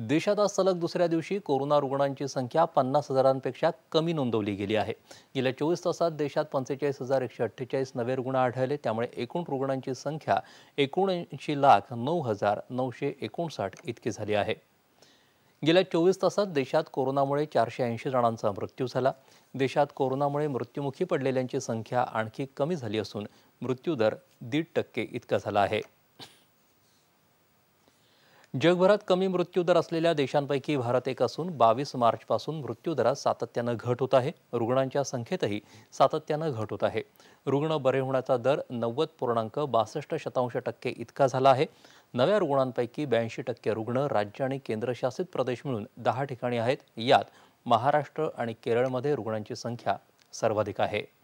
देशात आज सलग दुसऱ्या दिवशी कोरोना रुग्णांची संख्या पन्नास हजारांपेक्षा कमी नोंदवली गेली आहे गेल्या चोवीस तासात देशात पंचेचाळीस हजार एकशे अठ्ठेचाळीस नवे रुग्ण आढळले त्यामुळे एकूण रुग्णांची संख्या एकोणऐंशी लाख नऊ हजार नऊशे एकोणसाठ इतकी झाली आहे गेल्या चोवीस तासात देशात कोरोनामुळे चारशे ऐंशी जणांचा मृत्यू झाला देशात कोरोनामुळे मृत्युमुखी पडलेल्यांची संख्या आणखी कमी झाली असून मृत्यूदर दीड टक्के इतका झाला आहे जगभरात कमी मृत्यूदर असलेल्या देशांपैकी भारत एक असून बावीस मार्चपासून मृत्यूदरात सातत्यानं घट होत आहे रुग्णांच्या संख्येतही सातत्यानं घट होत आहे रुग्ण बरे होण्याचा दर नव्वद पूर्णांक बासष्ट शतांश टक्के इतका झाला आहे नव्या रुग्णांपैकी ब्याऐंशी टक्के रुग्ण राज्य आणि केंद्रशासित प्रदेश मिळून दहा ठिकाणी आहेत यात महाराष्ट्र आणि केरळमध्ये रुग्णांची संख्या सर्वाधिक आहे